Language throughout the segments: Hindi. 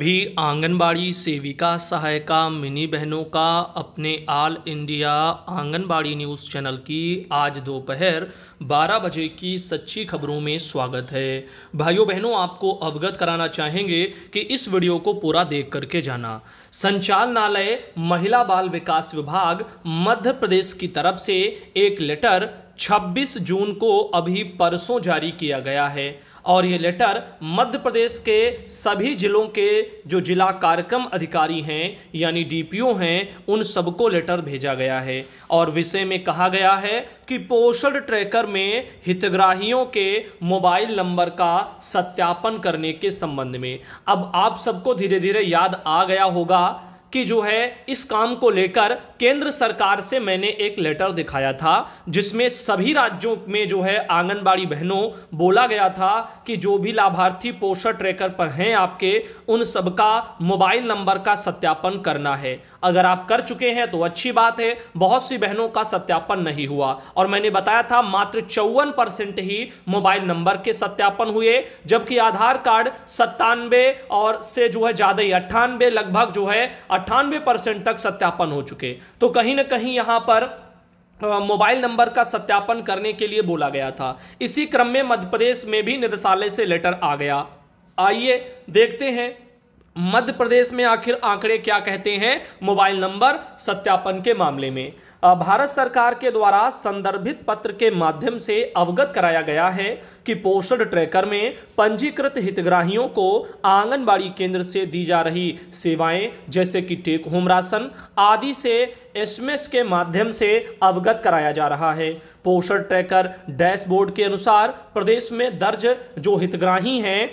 भी आंगनबाड़ी सेविका सहायिका मिनी बहनों का अपने all India anganwadi news channel की आज दोपहर 12 बजे की सच्ची खबरों में स्वागत है भाइयों बहनों आपको अवगत कराना चाहेंगे कि इस वीडियो को पूरा देख करके जाना संचालनालय महिला बाल विकास विभाग मध्य प्रदेश की तरफ से एक लेटर 26 जून को अभी परसों जारी किया गया है और ये लेटर मध्य प्रदेश के सभी जिलों के जो जिला कार्यक्रम अधिकारी हैं यानी डीपीओ हैं उन सबको लेटर भेजा गया है और विषय में कहा गया है कि पोषण ट्रैकर में हितग्राहियों के मोबाइल नंबर का सत्यापन करने के संबंध में अब आप सबको धीरे धीरे याद आ गया होगा कि जो है इस काम को लेकर केंद्र सरकार से मैंने एक लेटर दिखाया था जिसमें सभी राज्यों में जो है आंगनबाड़ी बहनों बोला गया था कि जो भी लाभार्थी पोषण ट्रैकर पर हैं आपके उन सबका मोबाइल नंबर का सत्यापन करना है अगर आप कर चुके हैं तो अच्छी बात है बहुत सी बहनों का सत्यापन नहीं हुआ और मैंने बताया था मात्र चौवन परसेंट ही मोबाइल नंबर के सत्यापन हुए जबकि आधार कार्ड सत्तानवे और से जो है ज़्यादा ही अट्ठानवे लगभग जो है अट्ठानवे परसेंट तक सत्यापन हो चुके तो कहीं ना कहीं यहाँ पर मोबाइल नंबर का सत्यापन करने के लिए बोला गया था इसी क्रम में मध्य प्रदेश में भी निदेशालय से लेटर आ गया आइए देखते हैं मध्य प्रदेश में आखिर आंकड़े क्या कहते हैं मोबाइल नंबर सत्यापन के मामले में भारत सरकार के द्वारा संदर्भित पत्र के माध्यम से अवगत कराया गया है कि पोषण ट्रैकर में पंजीकृत हितग्राहियों को आंगनबाड़ी केंद्र से दी जा रही सेवाएं जैसे कि टेक होम राशन आदि से एसएमएस के माध्यम से अवगत कराया जा रहा है पोषण ट्रैकर डैशबोर्ड के अनुसार प्रदेश में दर्ज जो हितग्राही हैं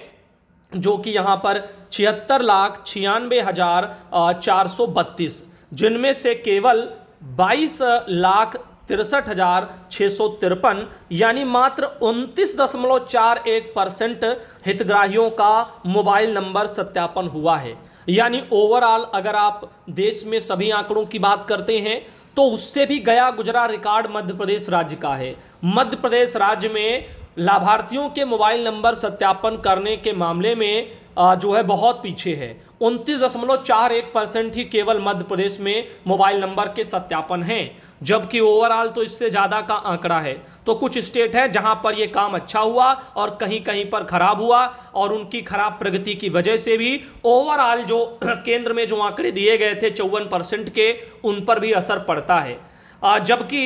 जो कि यहाँ पर छिहत्तर लाख छियानवे हज़ार चार सौ बत्तीस जिनमें से केवल बाईस लाख तिरसठ हजार छः सौ तिरपन यानी मात्र उनतीस दशमलव चार एक परसेंट हितग्राहियों का मोबाइल नंबर सत्यापन हुआ है यानी ओवरऑल अगर आप देश में सभी आंकड़ों की बात करते हैं तो उससे भी गया गुजरा रिकॉर्ड मध्य प्रदेश राज्य का है मध्य प्रदेश राज्य में लाभार्थियों के मोबाइल नंबर सत्यापन करने के मामले में जो है बहुत पीछे है उनतीस दशमलव चार एक परसेंट ही केवल मध्य प्रदेश में मोबाइल नंबर के सत्यापन हैं जबकि ओवरऑल तो इससे ज़्यादा का आंकड़ा है तो कुछ स्टेट है जहां पर यह काम अच्छा हुआ और कहीं कहीं पर खराब हुआ और उनकी खराब प्रगति की वजह से भी ओवरऑल जो केंद्र में जो आंकड़े दिए गए थे चौवन परसेंट के उन पर भी असर पड़ता है जबकि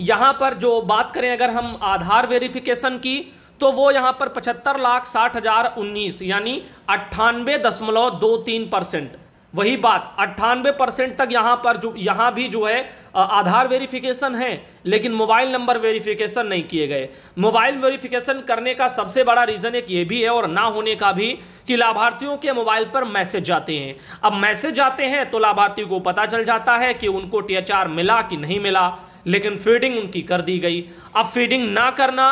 यहाँ पर जो बात करें अगर हम आधार वेरिफिकेशन की तो वो यहाँ पर पचहत्तर लाख साठ हज़ार उन्नीस यानी अट्ठानवे दशमलव दो तीन परसेंट वही बात अट्ठानवे परसेंट तक यहाँ पर जो यहाँ भी जो है आधार वेरिफिकेशन है लेकिन मोबाइल नंबर वेरिफिकेशन नहीं किए गए मोबाइल वेरिफिकेशन करने का सबसे बड़ा रीज़न एक ये भी है और ना होने का भी कि लाभार्थियों के मोबाइल पर मैसेज जाते हैं अब मैसेज जाते हैं तो लाभार्थी को पता चल जाता है कि उनको टी मिला कि नहीं मिला लेकिन फीडिंग उनकी कर दी गई अब फीडिंग ना करना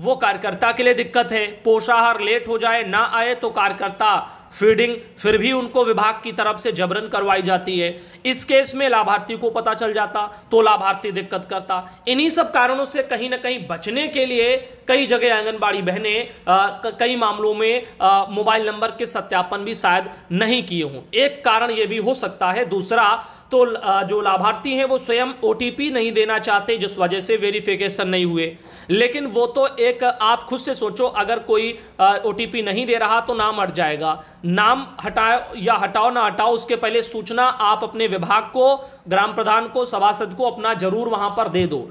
वो कार्यकर्ता के लिए दिक्कत है पोषाहार लेट हो जाए ना आए तो कार्यकर्ता फीडिंग फिर भी उनको विभाग की तरफ से जबरन करवाई जाती है इस केस में लाभार्थी को पता चल जाता तो लाभार्थी दिक्कत करता इन्हीं सब कारणों से कहीं ना कहीं बचने के लिए कई जगह आंगनबाड़ी बहनें कई मामलों में मोबाइल नंबर के सत्यापन भी शायद नहीं किए हों एक कारण यह भी हो सकता है दूसरा तो जो लाभार्थी हैं वो स्वयं ओ नहीं देना चाहते जिस वजह से वेरिफिकेशन नहीं हुए लेकिन वो तो एक आप खुद से सोचो अगर कोई ओ नहीं दे रहा तो नाम हट जाएगा नाम हटाओ या हटाओ ना हटाओ उसके पहले सूचना आप अपने विभाग को ग्राम प्रधान को सभासद को अपना जरूर वहां पर दे दो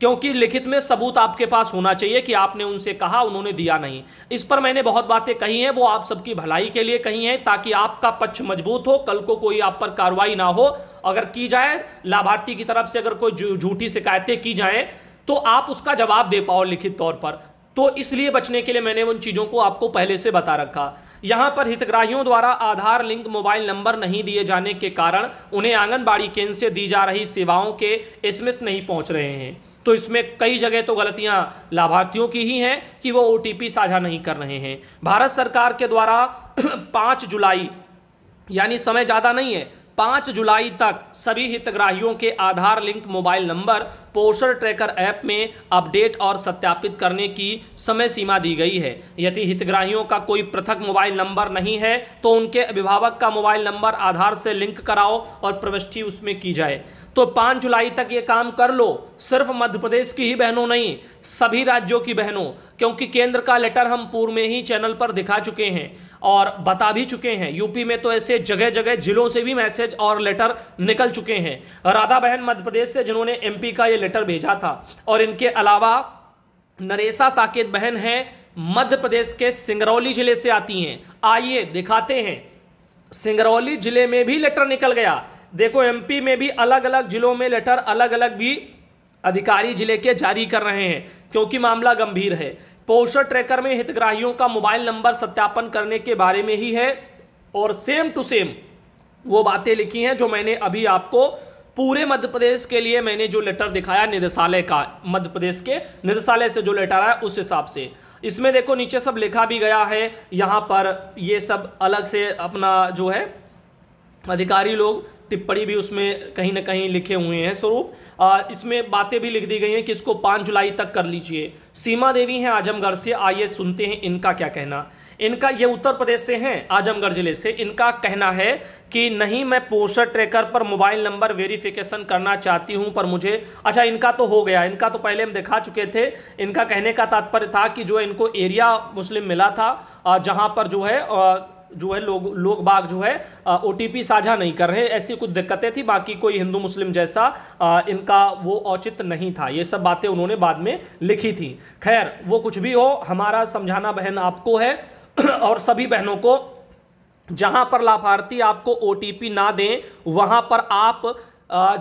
क्योंकि लिखित में सबूत आपके पास होना चाहिए कि आपने उनसे कहा उन्होंने दिया नहीं इस पर मैंने बहुत बातें कही हैं वो आप सबकी भलाई के लिए कही हैं ताकि आपका पक्ष मजबूत हो कल को कोई आप पर कार्रवाई ना हो अगर की जाए लाभार्थी की तरफ से अगर कोई झूठी शिकायतें की जाएं तो आप उसका जवाब दे पाओ लिखित तौर पर तो इसलिए बचने के लिए मैंने उन चीज़ों को आपको पहले से बता रखा यहाँ पर हितग्राहियों द्वारा आधार लिंक मोबाइल नंबर नहीं दिए जाने के कारण उन्हें आंगनबाड़ी केंद्र से दी जा रही सेवाओं के एसएमएस नहीं पहुँच रहे हैं तो इसमें कई जगह तो गलतियां लाभार्थियों की ही हैं कि वो ओ साझा नहीं कर रहे हैं भारत सरकार के द्वारा पाँच जुलाई यानी समय ज़्यादा नहीं है पाँच जुलाई तक सभी हितग्राहियों के Aadhaar link mobile number Poshan tracker app में अपडेट और सत्यापित करने की समय सीमा दी गई है यदि हितग्राहियों का कोई पृथक मोबाइल नंबर नहीं है तो उनके अभिभावक का मोबाइल नंबर आधार से लिंक कराओ और प्रविष्टि उसमें की जाए तो पाँच जुलाई तक ये काम कर लो सिर्फ मध्य प्रदेश की ही बहनों नहीं सभी राज्यों की बहनों क्योंकि केंद्र का लेटर हम पूर्व में ही चैनल पर दिखा चुके हैं और बता भी चुके हैं यूपी में तो ऐसे जगह जगह जिलों से भी मैसेज और लेटर निकल चुके हैं राधा बहन मध्य प्रदेश से जिन्होंने एम का ये लेटर भेजा था और इनके अलावा नरेशा साकेत बहन है मध्य प्रदेश के सिंगरौली जिले से आती हैं आइए दिखाते हैं सिंगरौली जिले में भी लेटर निकल गया देखो एमपी में भी अलग अलग जिलों में लेटर अलग अलग भी अधिकारी जिले के जारी कर रहे हैं क्योंकि मामला गंभीर है पोषण ट्रैकर में हितग्राहियों का मोबाइल नंबर सत्यापन करने के बारे में ही है और सेम टू सेम वो बातें लिखी हैं जो मैंने अभी आपको पूरे मध्य प्रदेश के लिए मैंने जो लेटर दिखाया निदेशालय का मध्य प्रदेश के निदेशालय से जो लेटर आया उस हिसाब से इसमें देखो नीचे सब लिखा भी गया है यहाँ पर ये सब अलग से अपना जो है अधिकारी लोग टिप्पणी भी उसमें कहीं ना कहीं लिखे हुए हैं स्वरूप इसमें बातें भी लिख दी गई हैं कि इसको पाँच जुलाई तक कर लीजिए सीमा देवी हैं आजमगढ़ से आइए सुनते हैं इनका क्या कहना इनका ये उत्तर प्रदेश से हैं आजमगढ़ जिले से इनका कहना है कि नहीं मैं पोस्टर ट्रैकर पर मोबाइल नंबर वेरिफिकेशन करना चाहती हूं पर मुझे अच्छा इनका तो हो गया इनका तो पहले हम दिखा चुके थे इनका कहने का तात्पर्य था कि जो इनको एरिया मुस्लिम मिला था जहां पर जो है जो है लोग लोग बाग जो है ओ साझा नहीं कर रहे ऐसी कुछ दिक्कतें थी बाकी कोई हिंदू मुस्लिम जैसा आ, इनका वो औचित नहीं था ये सब बातें उन्होंने बाद में लिखी थी खैर वो कुछ भी हो हमारा समझाना बहन आपको है और सभी बहनों को जहां पर लाभार्थी आपको ओ ना दें वहां पर आप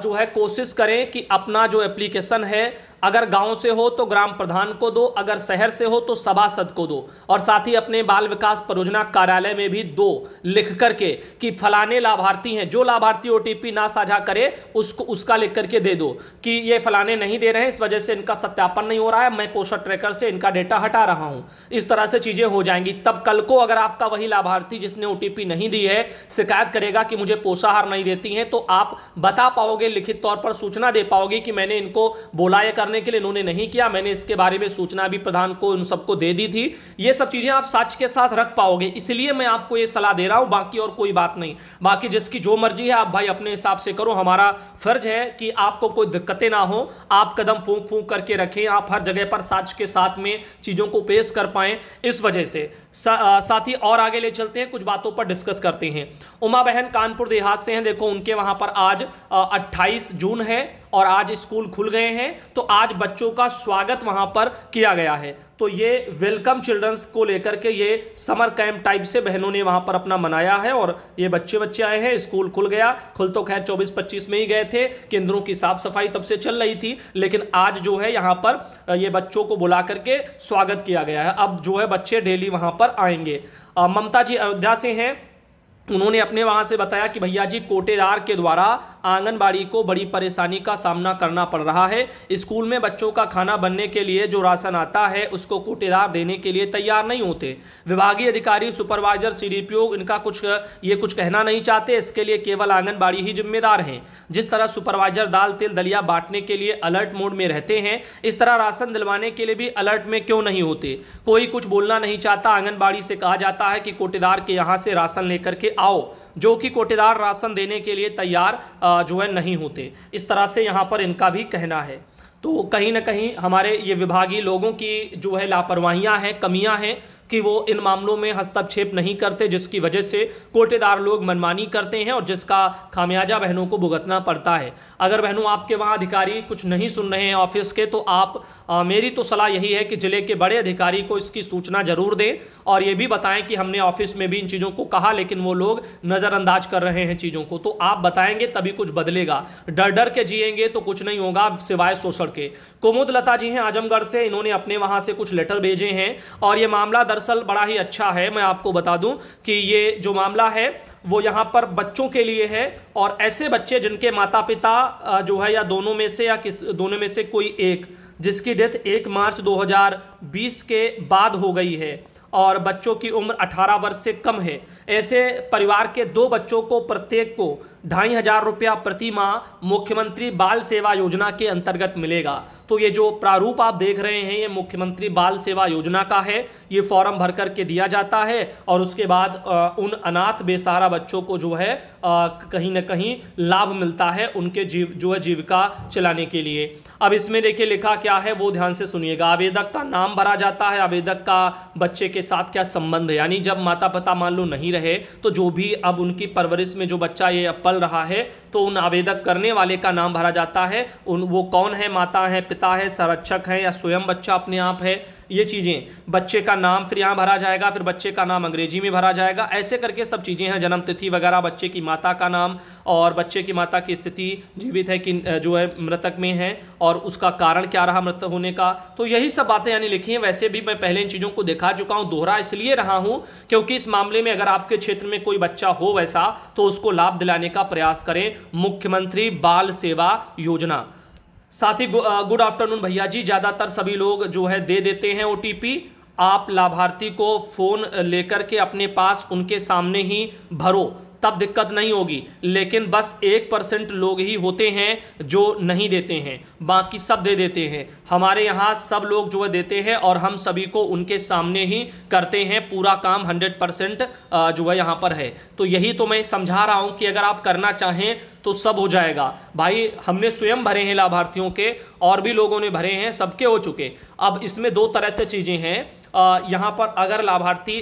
जो है कोशिश करें कि अपना जो एप्लीकेशन है अगर गांव से हो तो ग्राम प्रधान को दो अगर शहर से हो तो सभासद को दो और साथ ही अपने बाल विकास परियोजना कार्यालय में भी दो लिख करके कि फलाने लाभार्थी हैं जो लाभार्थी ओटीपी ना साझा करे उसको उसका लिख करके दे दो कि ये फलाने नहीं दे रहे हैं इस वजह से इनका सत्यापन नहीं हो रहा है मैं पोषण ट्रैकर से इनका डेटा हटा रहा हूं इस तरह से चीजें हो जाएंगी तब कल को अगर आपका वही लाभार्थी जिसने ओ नहीं दी है शिकायत करेगा कि मुझे पोषाहार नहीं देती है तो आप बता पाओगे लिखित तौर पर सूचना दे पाओगे कि मैंने इनको बोला या करने के लिए इन्होंने नहीं किया मैंने इसके बारे में सूचना भी प्रधान को इन सबको दे दी थी ये सब चीज़ें आप साक्ष के साथ रख पाओगे इसलिए मैं आपको ये सलाह दे रहा हूं बाकी और कोई बात नहीं बाकी जिसकी जो मर्जी है आप भाई अपने हिसाब से करो हमारा फर्ज है कि आपको कोई दिक्कतें ना हो आप कदम फूंक फूंक करके रखें आप हर जगह पर साक्ष के साथ में चीज़ों को पेश कर पाए इस वजह से सा, साथ ही और आगे ले चलते हैं कुछ बातों पर डिस्कस करते हैं उमा बहन कानपुर देहात से हैं देखो उनके वहां पर आज अट्ठाईस जून है और आज स्कूल खुल गए हैं तो आज बच्चों का स्वागत वहाँ पर किया गया है तो ये वेलकम चिल्ड्रंस को लेकर के ये समर कैंप टाइप से बहनों ने वहाँ पर अपना मनाया है और ये बच्चे बच्चे आए हैं स्कूल खुल गया खुल तो खैर 24-25 में ही गए थे केंद्रों की साफ सफाई तब से चल रही थी लेकिन आज जो है यहाँ पर ये बच्चों को बुला करके स्वागत किया गया है अब जो है बच्चे डेली वहाँ पर आएंगे ममता जी अयोध्या से हैं उन्होंने अपने वहाँ से बताया कि भैया जी कोटेदार के द्वारा आंगनबाड़ी को बड़ी परेशानी का सामना करना पड़ रहा है स्कूल में बच्चों का खाना बनने के लिए जो राशन आता है उसको कोटेदार देने के लिए तैयार नहीं होते विभागीय अधिकारी सुपरवाइजर सी इनका कुछ ये कुछ कहना नहीं चाहते इसके लिए केवल आंगनबाड़ी ही जिम्मेदार हैं जिस तरह सुपरवाइजर दाल तेल दलिया बांटने के लिए अलर्ट मोड में रहते हैं इस तरह राशन दिलवाने के लिए भी अलर्ट में क्यों नहीं होते कोई कुछ बोलना नहीं चाहता आंगनबाड़ी से कहा जाता है कि कोटेदार के यहाँ से राशन लेकर के आओ जो कि कोटेदार राशन देने के लिए तैयार जो है नहीं होते इस तरह से यहाँ पर इनका भी कहना है तो कहीं ना कहीं हमारे ये विभागीय लोगों की जो है लापरवाहियाँ हैं कमियाँ हैं कि वो इन मामलों में हस्तक्षेप नहीं करते जिसकी वजह से कोटेदार लोग मनमानी करते हैं और जिसका खामियाजा बहनों को भुगतना पड़ता है अगर बहनों आपके वहाँ अधिकारी कुछ नहीं सुन रहे हैं ऑफिस के तो आप आ, मेरी तो सलाह यही है कि ज़िले के बड़े अधिकारी को इसकी सूचना ज़रूर दें और ये भी बताएं कि हमने ऑफिस में भी इन चीज़ों को कहा लेकिन वो लोग नज़रअंदाज कर रहे हैं चीज़ों को तो आप बताएंगे तभी कुछ बदलेगा डर डर के जियेंगे तो कुछ नहीं होगा सिवाय शोषण के कुमुद लता जी हैं आजमगढ़ से इन्होंने अपने वहाँ से कुछ लेटर भेजे हैं और ये मामला दरअसल बड़ा ही अच्छा है मैं आपको बता दूं कि ये जो मामला है वो यहाँ पर बच्चों के लिए है और ऐसे बच्चे जिनके माता पिता जो है या दोनों में से या किस दोनों में से कोई एक जिसकी डेथ एक मार्च 2020 के बाद हो गई है और बच्चों की उम्र 18 वर्ष से कम है ऐसे परिवार के दो बच्चों को प्रत्येक को ढाई हजार रुपया प्रति माह मुख्यमंत्री बाल सेवा योजना के अंतर्गत मिलेगा तो ये जो प्रारूप आप देख रहे हैं ये मुख्यमंत्री बाल सेवा योजना का है ये फॉर्म भर करके दिया जाता है और उसके बाद उन अनाथ बेसारा बच्चों को जो है आ, कहीं ना कहीं लाभ मिलता है उनके जीव जो है जीविका चलाने के लिए अब इसमें देखिए लिखा क्या है वो ध्यान से सुनिएगा आवेदक का नाम भरा जाता है आवेदक का बच्चे के साथ क्या संबंध है यानी जब माता पिता मान लो नहीं रहे तो जो भी अब उनकी परवरिश में जो बच्चा ये पल रहा है तो उन आवेदक करने वाले का नाम भरा जाता है उन वो कौन है माता है पिता है संरक्षक है या स्वयं बच्चा अपने आप है ये चीज़ें बच्चे का नाम फिर यहाँ भरा जाएगा फिर बच्चे का नाम अंग्रेजी में भरा जाएगा ऐसे करके सब चीज़ें हैं जन्म तिथि वगैरह बच्चे की माता का नाम और बच्चे की माता की स्थिति जीवित है कि जो है मृतक में है और उसका कारण क्या रहा मृत होने का तो यही सब बातें यानी लिखी हैं वैसे भी मैं पहले इन चीज़ों को दिखा चुका हूँ दोहरा इसलिए रहा हूँ क्योंकि इस मामले में अगर आपके क्षेत्र में कोई बच्चा हो वैसा तो उसको लाभ दिलाने का प्रयास करें मुख्यमंत्री बाल सेवा योजना साथ ही गुड आफ्टरनून भैया जी ज़्यादातर सभी लोग जो है दे देते हैं ओ आप लाभार्थी को फ़ोन लेकर के अपने पास उनके सामने ही भरो तब दिक्कत नहीं होगी लेकिन बस एक परसेंट लोग ही होते हैं जो नहीं देते हैं बाकी सब दे देते हैं हमारे यहाँ सब लोग जो है देते हैं और हम सभी को उनके सामने ही करते हैं पूरा काम हंड्रेड परसेंट जो है यहाँ पर है तो यही तो मैं समझा रहा हूँ कि अगर आप करना चाहें तो सब हो जाएगा भाई हमने स्वयं भरे हैं लाभार्थियों के और भी लोगों ने भरे हैं सबके हो चुके अब इसमें दो तरह से चीज़ें हैं यहाँ पर अगर लाभार्थी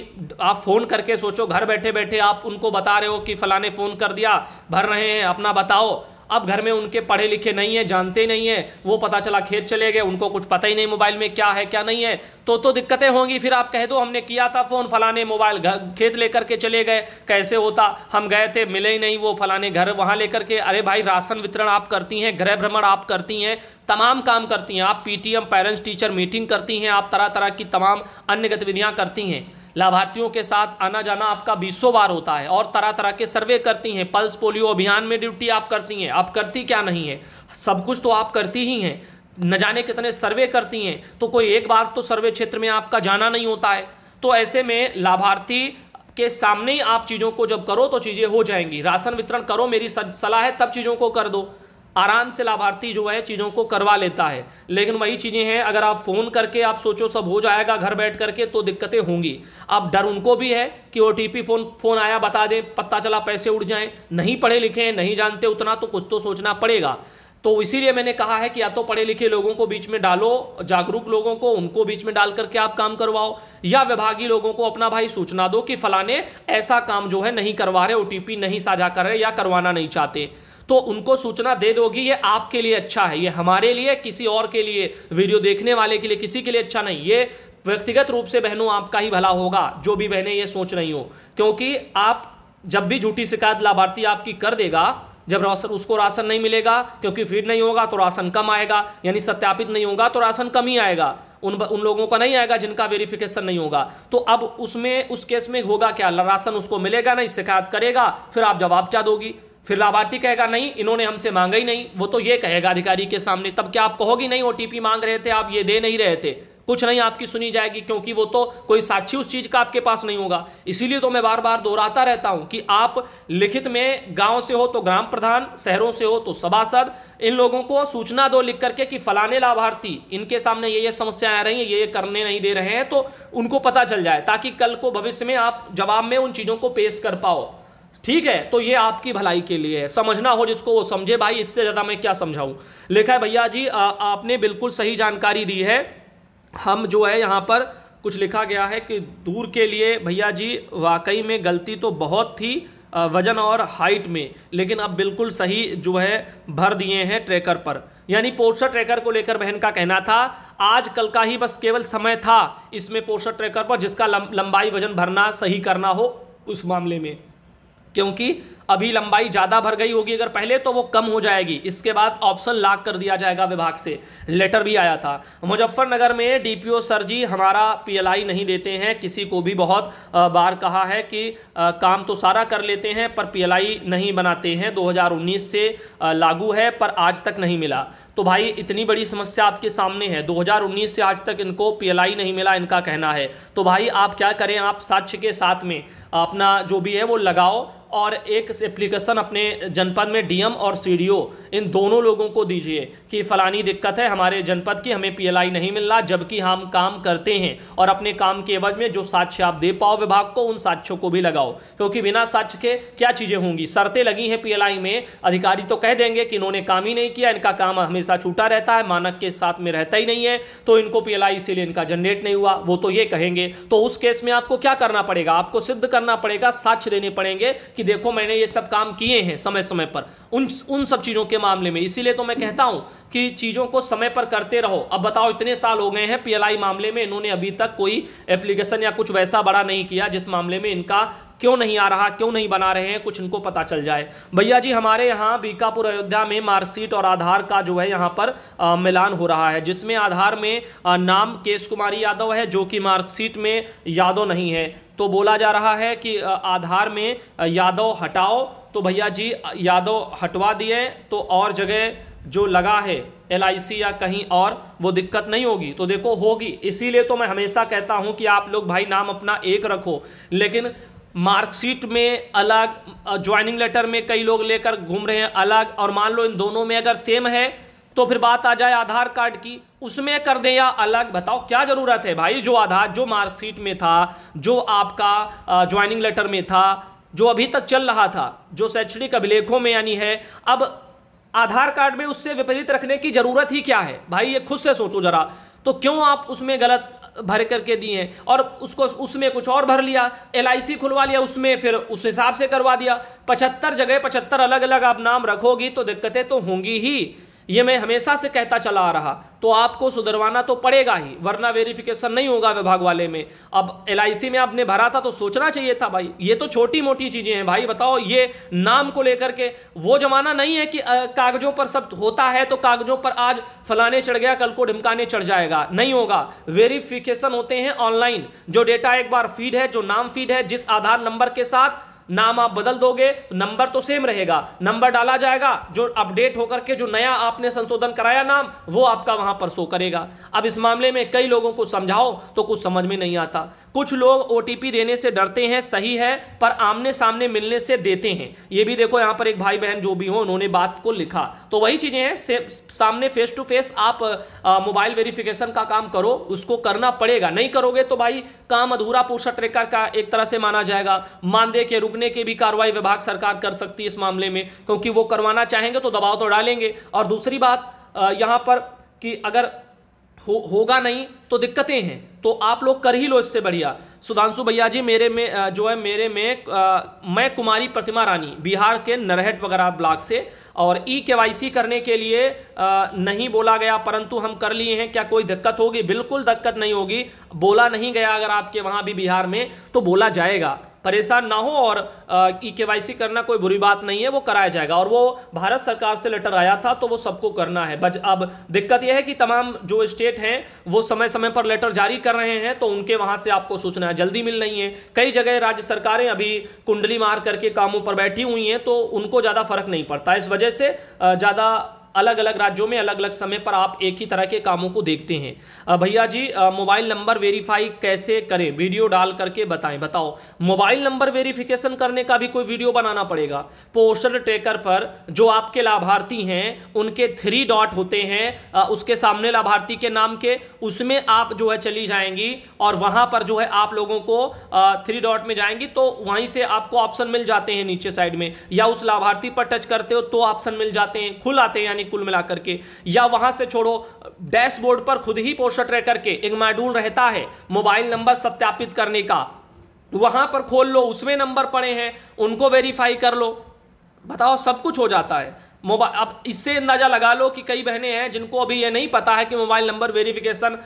आप फ़ोन करके सोचो घर बैठे बैठे आप उनको बता रहे हो कि फ़लाने फ़ोन कर दिया भर रहे हैं अपना बताओ अब घर में उनके पढ़े लिखे नहीं हैं जानते नहीं हैं वो पता चला खेत चले गए उनको कुछ पता ही नहीं मोबाइल में क्या है क्या नहीं है तो तो दिक्कतें होंगी फिर आप कह दो हमने किया था फ़ोन फलाने मोबाइल खेत लेकर के चले गए कैसे होता हम गए थे मिले ही नहीं वो फलाने घर वहाँ लेकर के अरे भाई राशन वितरण आप करती हैं गृह भ्रमण आप करती हैं तमाम काम करती हैं आप पीटीएम पेरेंट्स टीचर मीटिंग करती हैं आप तरह तरह की तमाम अन्य गतिविधियाँ करती हैं लाभार्थियों के साथ आना जाना आपका बीसों बार होता है और तरह तरह के सर्वे करती हैं पल्स पोलियो अभियान में ड्यूटी आप करती हैं आप करती क्या नहीं है सब कुछ तो आप करती ही हैं न जाने कितने सर्वे करती हैं तो कोई एक बार तो सर्वे क्षेत्र में आपका जाना नहीं होता है तो ऐसे में लाभार्थी के सामने ही आप चीज़ों को जब करो तो चीज़ें हो जाएंगी राशन वितरण करो मेरी सलाह है तब चीज़ों को कर दो आराम से लाभार्थी जो है चीज़ों को करवा लेता है लेकिन वही चीज़ें हैं अगर आप फ़ोन करके आप सोचो सब हो जाएगा घर बैठ करके तो दिक्कतें होंगी अब डर उनको भी है कि ओ फ़ोन फ़ोन आया बता दें पता चला पैसे उड़ जाएँ नहीं पढ़े लिखे हैं नहीं जानते उतना तो कुछ तो सोचना पड़ेगा तो इसीलिए मैंने कहा है कि या तो पढ़े लिखे लोगों को बीच में डालो जागरूक लोगों को उनको बीच में डाल करके आप काम करवाओ या विभागीय लोगों को अपना भाई सूचना दो कि फलाने ऐसा काम जो है नहीं करवा रहे ओटीपी नहीं साझा कर रहे या करवाना नहीं चाहते तो उनको सूचना दे दोगी ये आपके लिए अच्छा है ये हमारे लिए किसी और के लिए वीडियो देखने वाले के लिए किसी के लिए अच्छा नहीं ये व्यक्तिगत रूप से बहनों आपका ही भला होगा जो भी बहनें ये सोच रही हो क्योंकि आप जब भी झूठी शिकायत लाभार्थी आपकी कर देगा जब राशन उसको राशन नहीं मिलेगा क्योंकि फीड नहीं होगा तो राशन कम आएगा यानी सत्यापित नहीं होगा तो राशन कम ही आएगा उन उन लोगों का नहीं आएगा जिनका वेरिफिकेशन नहीं होगा तो अब उसमें उस केस में होगा क्या राशन उसको मिलेगा नहीं शिकायत करेगा फिर आप जवाब क्या दोगी फिर लाभार्थी कहेगा नहीं इन्होंने हमसे मांगा ही नहीं वो तो ये कहेगा अधिकारी के सामने तब क्या आप कहोगी नहीं ओ मांग रहे थे आप ये दे नहीं रहे थे कुछ नहीं आपकी सुनी जाएगी क्योंकि वो तो कोई साक्षी उस चीज़ का आपके पास नहीं होगा इसीलिए तो मैं बार बार दोहराता रहता हूं कि आप लिखित में गांव से हो तो ग्राम प्रधान शहरों से हो तो सभासद इन लोगों को सूचना दो लिख करके कि फलाने लाभार्थी इनके सामने ये ये समस्याएं आ रही हैं ये ये करने नहीं दे रहे हैं तो उनको पता चल जाए ताकि कल को भविष्य में आप जवाब में उन चीज़ों को पेश कर पाओ ठीक है तो ये आपकी भलाई के लिए है समझना हो जिसको वो समझे भाई इससे ज़्यादा मैं क्या समझाऊँ लिखा है भैया जी आ, आपने बिल्कुल सही जानकारी दी है हम जो है यहाँ पर कुछ लिखा गया है कि दूर के लिए भैया जी वाकई में गलती तो बहुत थी वजन और हाइट में लेकिन अब बिल्कुल सही जो है भर दिए हैं ट्रैकर पर यानी पोर्सर ट्रैकर को लेकर बहन का कहना था आज कल का ही बस केवल समय था इसमें पोर्सर ट्रैकर पर जिसका लंबाई वजन भरना सही करना हो उस मामले में क्योंकि अभी लंबाई ज़्यादा भर गई होगी अगर पहले तो वो कम हो जाएगी इसके बाद ऑप्शन लाक कर दिया जाएगा विभाग से लेटर भी आया था मुजफ्फरनगर में डीपीओ सर जी हमारा पीएलआई नहीं देते हैं किसी को भी बहुत बार कहा है कि काम तो सारा कर लेते हैं पर पीएलआई नहीं बनाते हैं 2019 से लागू है पर आज तक नहीं मिला तो भाई इतनी बड़ी समस्या आपके सामने है 2019 से आज तक इनको पीएलआई नहीं मिला इनका कहना है तो भाई आप क्या करें आप साक्ष्य के साथ में अपना जो भी है वो लगाओ और एक एप्लीकेशन अपने जनपद में डीएम और सीडीओ इन दोनों लोगों को दीजिए कि फ़लानी दिक्कत है हमारे जनपद की हमें पीएलआई नहीं मिल रहा जबकि हम काम करते हैं और अपने काम के एवज में जो साक्ष्य आप दे पाओ विभाग को उन साक्ष्यों को भी लगाओ क्योंकि बिना साक्ष्य के क्या चीज़ें होंगी शर्तें लगी हैं पी में अधिकारी तो कह देंगे कि इन्होंने काम ही नहीं किया इनका काम हमेशा छूटा रहता है मानक के साथ में रहता ही नहीं है तो इनको पी इसीलिए इनका जनरेट नहीं हुआ वो तो ये कहेंगे तो उस केस में आपको क्या करना पड़ेगा आपको सिद्ध करना पड़ेगा साक्ष्य देने पड़ेंगे कि देखो मैंने ये सब काम किए हैं समय समय पर उन उन सब चीज़ों के मामले में इसीलिए तो मैं कहता हूँ कि चीज़ों को समय पर करते रहो अब बताओ इतने साल हो गए हैं पीएलआई मामले में इन्होंने अभी तक कोई एप्लीकेशन या कुछ वैसा बड़ा नहीं किया जिस मामले में इनका क्यों नहीं आ रहा क्यों नहीं बना रहे हैं कुछ इनको पता चल जाए भैया जी हमारे यहाँ बीकापुर अयोध्या में मार्कशीट और आधार का जो है यहाँ पर आ, मिलान हो रहा है जिसमें आधार में आ, नाम केश कुमारी यादव है जो कि मार्कशीट में यादव नहीं है तो बोला जा रहा है कि आधार में यादव हटाओ तो भैया जी यादव हटवा दिए तो और जगह जो लगा है एल या कहीं और वो दिक्कत नहीं होगी तो देखो होगी इसीलिए तो मैं हमेशा कहता हूं कि आप लोग भाई नाम अपना एक रखो लेकिन मार्कशीट में अलग ज्वाइनिंग लेटर में कई लोग लेकर घूम रहे हैं अलग और मान लो इन दोनों में अगर सेम है तो फिर बात आ जाए आधार कार्ड की उसमें कर दें या अलग बताओ क्या ज़रूरत है भाई जो आधार जो मार्कशीट में था जो आपका ज्वाइनिंग लेटर में था जो अभी तक चल रहा था जो शैक्षणिक अभिलेखों में यानी है अब आधार कार्ड में उससे विपरीत रखने की ज़रूरत ही क्या है भाई ये खुद से सोचो ज़रा तो क्यों आप उसमें गलत भर करके दिए हैं और उसको उसमें कुछ और भर लिया एल खुलवा लिया उसमें फिर उस हिसाब से करवा दिया पचहत्तर जगह पचहत्तर अलग अलग आप नाम रखोगी तो दिक्कतें तो होंगी ही ये मैं हमेशा से कहता चला आ रहा तो आपको सुधरवाना तो पड़ेगा ही वरना वेरिफिकेशन नहीं होगा विभाग वाले में अब एल में आपने भरा था तो सोचना चाहिए था भाई ये तो छोटी मोटी चीज़ें हैं भाई बताओ ये नाम को लेकर के वो ज़माना नहीं है कि कागज़ों पर सब होता है तो कागज़ों पर आज फलाने चढ़ गया कल को ढिमकाने चढ़ जाएगा नहीं होगा वेरिफिकेशन होते हैं ऑनलाइन जो डेटा एक बार फीड है जो नाम फीड है जिस आधार नंबर के साथ नाम आप बदल दोगे तो नंबर तो सेम रहेगा नंबर डाला जाएगा जो अपडेट होकर के जो नया आपने संशोधन कराया नाम वो आपका वहां पर शो करेगा अब इस मामले में कई लोगों को समझाओ तो कुछ समझ में नहीं आता कुछ लोग ओ देने से डरते हैं सही है पर आमने सामने मिलने से देते हैं ये भी देखो यहाँ पर एक भाई बहन जो भी हो उन्होंने बात को लिखा तो वही चीज़ें हैं सामने फेस टू फेस आप मोबाइल वेरिफिकेशन का काम करो उसको करना पड़ेगा नहीं करोगे तो भाई काम अधूरा पूछा ट्रेकर का एक तरह से माना जाएगा मानदेय के रुकने की भी कार्रवाई विभाग सरकार कर सकती है इस मामले में क्योंकि वो करवाना चाहेंगे तो दबाव तो डालेंगे और दूसरी बात यहाँ पर कि अगर हो होगा नहीं तो दिक्कतें हैं तो आप लोग कर ही लो इससे बढ़िया सुधांशु भैया जी मेरे में जो है मेरे में आ, मैं कुमारी प्रतिमा रानी बिहार के नरहट वगैरह ब्लॉक से और ई के करने के लिए आ, नहीं बोला गया परंतु हम कर लिए हैं क्या कोई दिक्कत होगी बिल्कुल दिक्कत नहीं होगी बोला नहीं गया अगर आपके वहाँ भी बिहार में तो बोला जाएगा परेशान ना हो और ई के करना कोई बुरी बात नहीं है वो कराया जाएगा और वो भारत सरकार से लेटर आया था तो वो सबको करना है बज अब दिक्कत यह है कि तमाम जो स्टेट हैं वो समय समय पर लेटर जारी कर रहे हैं तो उनके वहाँ से आपको सूचना जल्दी मिल रही है कई जगह राज्य सरकारें अभी कुंडली मार करके कामों पर बैठी हुई हैं तो उनको ज़्यादा फर्क नहीं पड़ता इस वजह से ज़्यादा अलग अलग राज्यों में अलग अलग समय पर आप एक ही तरह के कामों को देखते हैं भैया जी मोबाइल नंबर वेरीफाई कैसे करें वीडियो डाल करके बताएं बताओ मोबाइल नंबर वेरिफिकेशन करने का भी कोई वीडियो बनाना पड़ेगा पोस्टर ट्रेकर पर जो आपके लाभार्थी हैं उनके थ्री डॉट होते हैं उसके सामने लाभार्थी के नाम के उसमें आप जो है चली जाएंगी और वहां पर जो है आप लोगों को थ्री डॉट में जाएंगी तो वहीं से आपको ऑप्शन मिल जाते हैं नीचे साइड में या उस लाभार्थी पर टच करते हो तो ऑप्शन मिल जाते हैं खुल आते हैं यानी कुल मिलाकर के या वहां से छोड़ो डैशबोर्ड पर खुद ही पोस्टर ट्रैकर करके एक मॉड्यूल रहता है मोबाइल नंबर सत्यापित करने का वहां पर खोल लो उसमें नंबर पड़े हैं उनको वेरीफाई कर लो बताओ सब कुछ हो जाता है मोबाइल अब इससे अंदाज़ा लगा लो कि कई बहनें हैं जिनको अभी ये नहीं पता है कि मोबाइल नंबर वेरिफिकेशन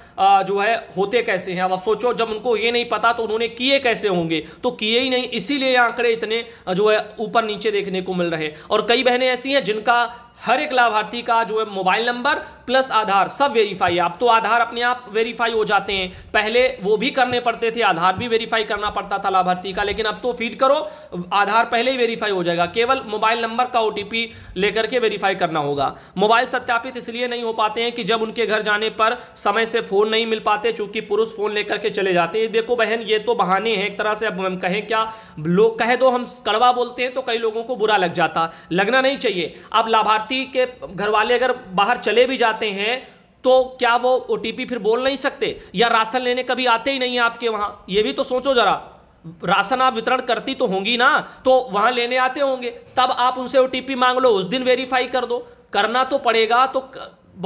जो है होते कैसे हैं अब आप सोचो जब उनको ये नहीं पता तो उन्होंने किए कैसे होंगे तो किए ही नहीं इसीलिए आंकड़े इतने जो है ऊपर नीचे देखने को मिल रहे और कई बहनें ऐसी हैं जिनका हर एक लाभार्थी का जो है मोबाइल नंबर प्लस आधार सब वेरीफाई अब तो आधार अपने आप वेरीफाई हो जाते हैं पहले वो भी करने पड़ते थे आधार भी वेरीफाई करना पड़ता था लाभार्थी का लेकिन अब तो फीड करो आधार पहले ही वेरीफाई हो जाएगा केवल मोबाइल नंबर का ओटीपी लेकर के वेरीफाई करना होगा मोबाइल सत्यापित इसलिए नहीं हो पाते हैं कि जब उनके घर जाने पर समय से फोन नहीं मिल पाते चूंकि पुरुष फोन लेकर के चले जाते हैं देखो बहन ये तो बहाने हैं एक तरह से अब हम कहें क्या लोग कहे दो हम कड़वा बोलते हैं तो कई लोगों को बुरा लग जाता लगना नहीं चाहिए अब लाभार्थी पति के घर वाले अगर बाहर चले भी जाते हैं तो क्या वो ओ फिर बोल नहीं सकते या राशन लेने कभी आते ही नहीं है आपके वहां ये भी तो सोचो जरा राशन आप वितरण करती तो होंगी ना तो वहां लेने आते होंगे तब आप उनसे ओ मांग लो उस दिन वेरीफाई कर दो करना तो पड़ेगा तो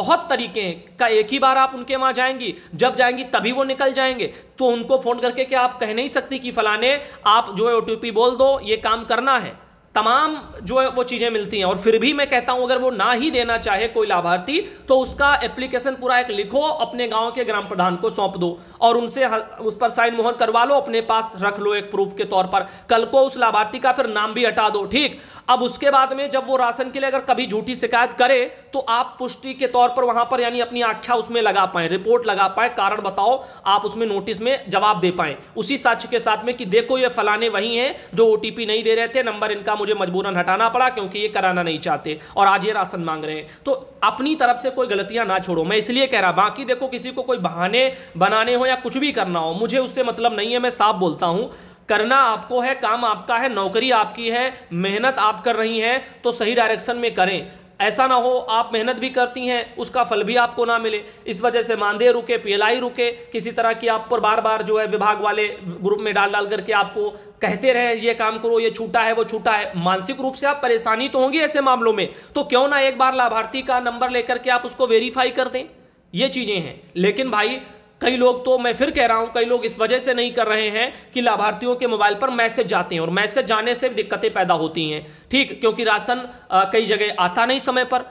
बहुत तरीके हैं का एक ही बार आप उनके वहां जाएंगी जब जाएंगी तभी वो निकल जाएंगे तो उनको फोन करके क्या आप कह नहीं सकती कि फलाने आप जो है ओ बोल दो ये काम करना है तमाम जो है वो चीज़ें मिलती हैं और फिर भी मैं कहता हूं अगर वो ना ही देना चाहे कोई लाभार्थी तो उसका एप्लीकेशन पूरा एक लिखो अपने गांव के ग्राम प्रधान को सौंप दो और उनसे उस पर साइन मोहर करवा लो अपने पास रख लो एक प्रूफ के तौर पर कल को उस लाभार्थी का फिर नाम भी हटा दो ठीक अब उसके बाद में जब वो राशन के लिए अगर कभी झूठी शिकायत करे तो आप पुष्टि के तौर पर वहां पर यानी अपनी आख्या उसमें लगा पाए रिपोर्ट लगा पाए कारण बताओ आप उसमें नोटिस में जवाब दे पाए उसी साक्ष्य के साथ में कि देखो ये फलाने वही हैं जो ओटीपी नहीं दे रहे थे नंबर इनका मुझे मजबूरन हटाना पड़ा क्योंकि ये कराना नहीं चाहते और आज ये राशन मांग रहे हैं तो अपनी तरफ से कोई गलतियां ना छोड़ो मैं इसलिए कह रहा बाकी देखो किसी को कोई बहाने बनाने हो या कुछ भी करना हो मुझे उससे मतलब नहीं है मैं साफ बोलता हूं करना आपको है काम आपका है नौकरी आपकी है मेहनत आप कर रही हैं तो सही डायरेक्शन में करें ऐसा ना हो आप मेहनत भी करती हैं उसका फल भी आपको ना मिले इस वजह से मानदेय रुके पीएलआई रुके किसी तरह की आप पर बार बार जो है विभाग वाले ग्रुप में डाल डाल करके आपको कहते रहे ये काम करो ये छूटा है वो छूटा है मानसिक रूप से आप परेशानी तो होंगी ऐसे मामलों में तो क्यों ना एक बार लाभार्थी का नंबर लेकर के आप उसको वेरीफाई कर दें ये चीज़ें हैं लेकिन भाई कई लोग तो मैं फिर कह रहा हूं कई लोग इस वजह से नहीं कर रहे हैं कि लाभार्थियों के मोबाइल पर मैसेज जाते हैं और मैसेज जाने से दिक्कतें पैदा होती हैं ठीक क्योंकि राशन कई जगह आता नहीं समय पर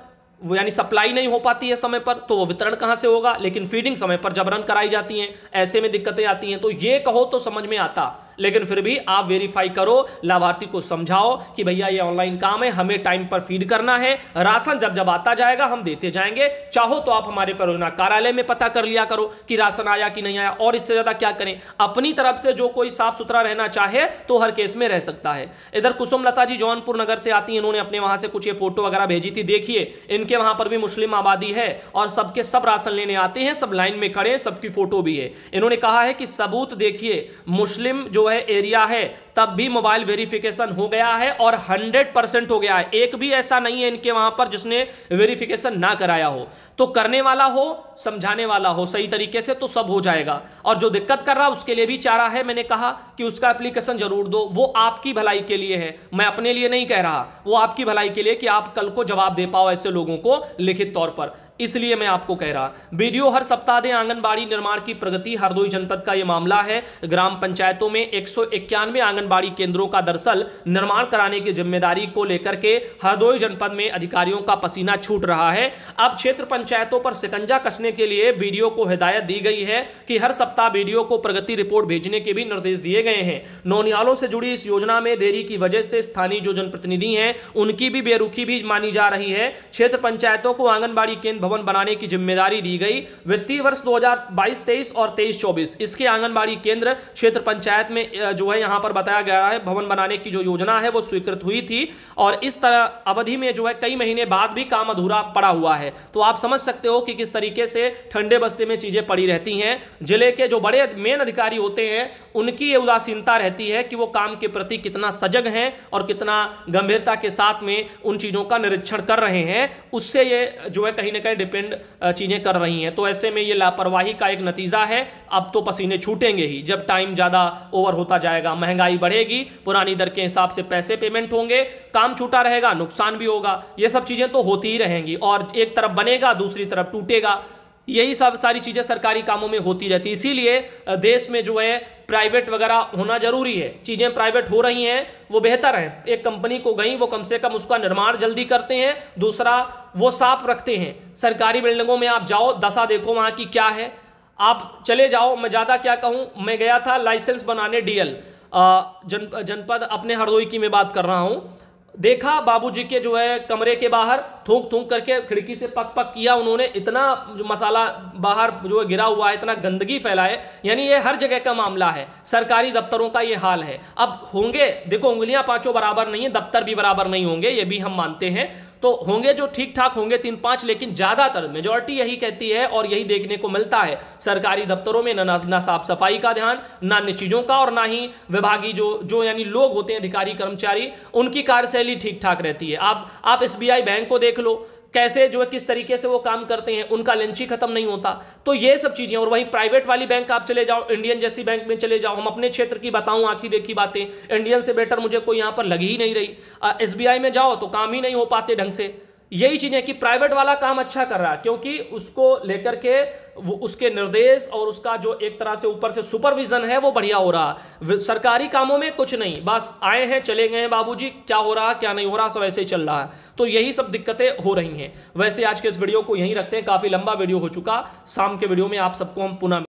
यानी सप्लाई नहीं हो पाती है समय पर तो वो वितरण कहाँ से होगा लेकिन फीडिंग समय पर जबरन कराई जाती हैं ऐसे में दिक्कतें आती हैं तो ये कहो तो समझ में आता लेकिन फिर भी आप वेरीफाई करो लाभार्थी को समझाओ कि भैया ये ऑनलाइन काम है हमें टाइम पर फीड करना है राशन जब जब आता जाएगा हम देते जाएंगे चाहो तो आप हमारे परियोजना कार्यालय में पता कर लिया करो कि राशन आया कि नहीं आया और इससे ज्यादा क्या करें अपनी तरफ से जो कोई साफ सुथरा रहना चाहे तो हर केस में रह सकता है इधर कुसुम लता जी जौनपुर नगर से आती है इन्होंने अपने वहां से कुछ ये फोटो वगैरह भेजी थी देखिए इनके वहां पर भी मुस्लिम आबादी है और सबके सब राशन लेने आते हैं सब लाइन में खड़े सबकी फोटो भी है इन्होंने कहा है कि सबूत देखिए मुस्लिम जो है एरिया है तब भी मोबाइल वेरिफिकेशन हो गया है और 100 परसेंट हो गया है एक भी ऐसा नहीं है इनके वहां पर जिसने वेरिफिकेशन ना कराया हो तो करने वाला हो समझाने वाला हो सही तरीके से तो सब हो जाएगा और जो दिक्कत कर रहा उसके लिए भी चारा है मैंने कहा कि उसका एप्लीकेशन जरूर दो वो आपकी भलाई के लिए है मैं अपने लिए नहीं कह रहा वो आपकी भलाई के लिए कि आप कल को जवाब दे पाओ ऐसे लोगों को लिखित तौर पर इसलिए मैं आपको कह रहा वीडियो हर सप्ताह दें आंगनबाड़ी निर्माण की प्रगति हरदोई जनपद का यह मामला है ग्राम पंचायतों में एक सौ इक्यानवे आंगनबाड़ी केंद्रों का दरअसल निर्माण कराने की जिम्मेदारी को लेकर के हरदोई जनपद में अधिकारियों का पसीना छूट रहा है अब क्षेत्र पंचायतों पर शिकंजा कसने के लिए वीडियो को हिदायत दी गई है कि हर सप्ताह वीडियो को प्रगति रिपोर्ट भेजने के भी निर्देश दिए गए हैं नौनियालों से जुड़ी इस योजना में देरी की वजह से स्थानीय जो जनप्रतिनिधि हैं उनकी भी बेरुखी भी मानी जा रही है क्षेत्र पंचायतों को आंगनबाड़ी केंद्र भवन बनाने की जिम्मेदारी दी गई वित्तीय वर्ष 2022-23 और 23-24 इसके आंगनबाड़ी केंद्र क्षेत्र पंचायत में जो है यहां पर बताया गया है भवन बनाने की जो योजना है वो स्वीकृत हुई थी और इस तरह अवधि में जो है कई महीने बाद भी काम अधूरा पड़ा हुआ है तो आप समझ सकते हो कि किस तरीके से ठंडे बस्ते में चीज़ें पड़ी रहती हैं जिले के जो बड़े मेन अधिकारी होते हैं उनकी ये उदासीनता रहती है कि वो काम के प्रति कितना सजग हैं और कितना गंभीरता के साथ में उन चीज़ों का निरीक्षण कर रहे हैं उससे ये जो है कहीं ना कहीं डिपेंड चीज़ें कर रही हैं तो ऐसे में ये लापरवाही का एक नतीजा है अब तो पसीने छूटेंगे ही जब टाइम ज़्यादा ओवर होता जाएगा महंगाई बढ़ेगी पुरानी दर के हिसाब से पैसे पेमेंट होंगे काम छूटा रहेगा नुकसान भी होगा ये सब चीज़ें तो होती ही रहेंगी और एक तरफ बनेगा दूसरी तरफ टूटेगा यही सब सारी चीज़ें सरकारी कामों में होती रहती है इसीलिए देश में जो है प्राइवेट वगैरह होना जरूरी है चीज़ें प्राइवेट हो रही हैं वो बेहतर हैं एक कंपनी को गई वो कम से कम उसका निर्माण जल्दी करते हैं दूसरा वो साफ रखते हैं सरकारी बिल्डिंगों में आप जाओ दशा देखो वहाँ की क्या है आप चले जाओ मैं ज़्यादा क्या कहूँ मैं गया था लाइसेंस बनाने डीएल जन जनपद अपने हरदोई की मैं बात कर रहा हूँ देखा बाबूजी के जो है कमरे के बाहर थूक थूक करके खिड़की से पक पक किया उन्होंने इतना मसाला बाहर जो है गिरा हुआ है इतना गंदगी फैलाए यानी ये हर जगह का मामला है सरकारी दफ्तरों का ये हाल है अब होंगे देखो उंगलियां पांचों बराबर नहीं है दफ्तर भी बराबर नहीं होंगे ये भी हम मानते हैं तो होंगे जो ठीक ठाक होंगे तीन पांच लेकिन ज्यादातर मेजोरिटी यही कहती है और यही देखने को मिलता है सरकारी दफ्तरों में ना ना साफ सफाई का ध्यान ना अन्य चीजों का और ना ही विभागीय जो जो यानी लोग होते हैं अधिकारी कर्मचारी उनकी कार्यशैली ठीक ठाक रहती है आप आप एसबीआई बैंक को देख लो कैसे जो है किस तरीके से वो काम करते हैं उनका लंची खत्म नहीं होता तो ये सब चीज़ें और वहीं प्राइवेट वाली बैंक आप चले जाओ इंडियन जैसी बैंक में चले जाओ हम अपने क्षेत्र की बताऊं आंखी देखी बातें इंडियन से बेटर मुझे कोई यहां पर लगी ही नहीं रही एस में जाओ तो काम ही नहीं हो पाते ढंग से यही चीज़ है कि प्राइवेट वाला काम अच्छा कर रहा है क्योंकि उसको लेकर के वो उसके निर्देश और उसका जो एक तरह से ऊपर से सुपरविजन है वो बढ़िया हो रहा सरकारी कामों में कुछ नहीं बस आए हैं चले गए बाबूजी क्या हो रहा क्या नहीं हो रहा सब ऐसे ही चल रहा है तो यही सब दिक्कतें हो रही हैं वैसे आज के इस वीडियो को यहीं रखते हैं काफ़ी लंबा वीडियो हो चुका शाम के वीडियो में आप सबको हम पुनः